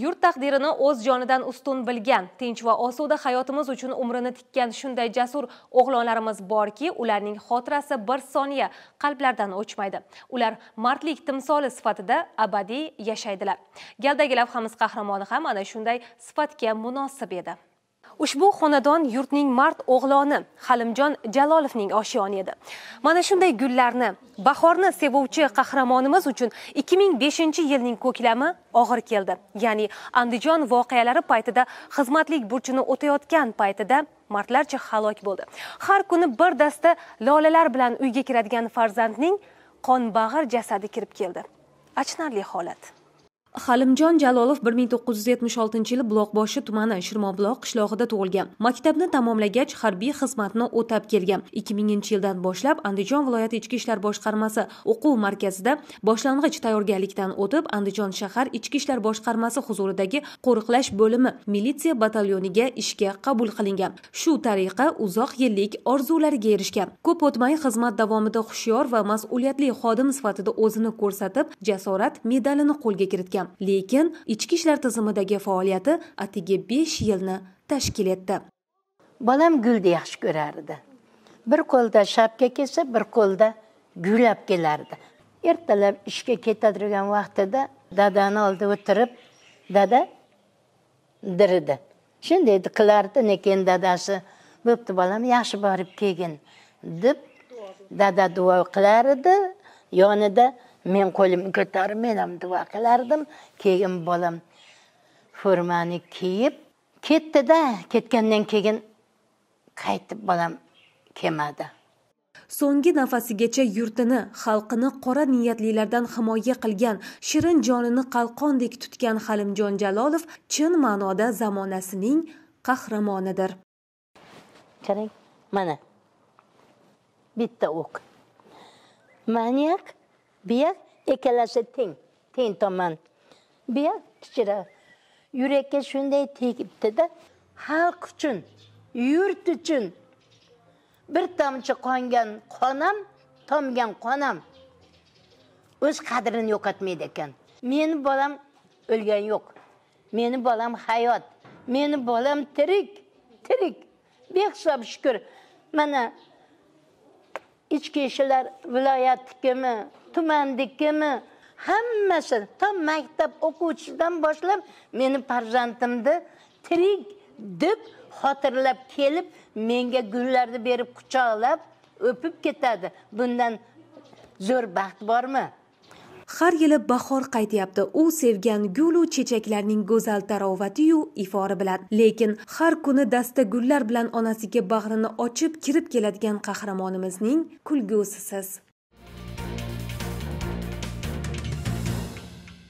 yurt taqdirini o'z jonidan ustun bilgan tinch va osuda hayotimiz uchun umrini tikkan shunday jasur o'g'lonlarimiz borki ularning xotirasi bir soniya qalblardan o'chmaydi ular martlik timsoli sifatida abadiy yashaydilar galdagi lavhamiz qahramoni ham ana shunday sifatga munosib edi ushbu xonadon yurtning mart o'g'loni halimjon jalolovning oshiyoni edi mana shunday gullarni bahorni sevuvchi qahramonimiz uchun 2005 yilning ko'klami og'ir keldi ya'ni andijon voqealari paytida xizmatlik burchini o'tayotgan paytida martlarcha halok bo'ldi har kuni bir dasta lolalar bilan uyga kiradigan farzandning qonbag'ir jasadi kirib keldi achinarli holat halimjon jalolov bir ming to'qqiz yuz yetmish oltinchi yili buloqboshi tumani shirmobuloq qishlog'ida tug'ilgan maktabni tamomlagach harbiy xizmatni o'tab kelgan ikki minginchi yildan boshlab andijon viloyati ichki ishlar boshqarmasi o'quv markazida boshlang'ich tayyorgarlikdan o'tib andijon shahar ichki ishlar boshqarmasi huzuridagi qo'riqlash bo'limi militsiya batalyoniga ishga qabul qilingan shu tariqa uzoq yillik orzulariga erishgan ko'p o'tmay xizmat davomida hushyor va mas'uliyatli xodim sifatida o'zini ko'rsatib jasorat medalini qo'lga kiritgan bo'lgan lekin ichki ishlar tizimidagi faoliyati atigi besh yilni tashkil etdi bolam gulni yaxshi ko'rardi bir qo'lda shapka kelsa bir qo'lda gul olib kelardi ertalab ishga ketadigan vaqtida dadani oldida o'tirib dada diridi shunday qilardi lekin dadasi bo'pti bolam yaxshi borib kelgin deb dada duo qilar edi yonida men qo'limni ko'tarib men ham duo qilardim keyin bolam formani kiyib ketdida ketgandan keyin qaytib bolam kelmadi so'nggi nafasigacha yurtini xalqini qora niyatlilardan himoya qilgan shirin jonini qalqondek tutgan halimjon jalolov chin ma'noda zamonasining qahramonidir qarang mana bitta o'q ok. maniak Biya yoq ikkalasi teng teng tomon bu yoq yurakka shunday tegibdida xalq uchun yurt uchun bir tomchi qongan qonam tomgan qonam o'z qadrini yo'qotmaydi ekan meni bolam o'lgan yo'q meni bolam hayot meni bolam tirik tirik behisob shukr. mana ichki ishlar viloyatnikimi tumannikimi hammasi to maktab o'quvchisidan boshlab meni farzandimni tirik deb xotirlab kelib menga gullarni berib quchoqlab o'pib ketadi bundan zo'r baxt bormi har yili bahor qaytyapti u sevgan gulu chechaklarning go'zal tarovatiyu ifori bilan lekin har kuni dasta gullar bilan onasiga bag'rini ochib kirib keladigan qahramonimizning kulgusisiz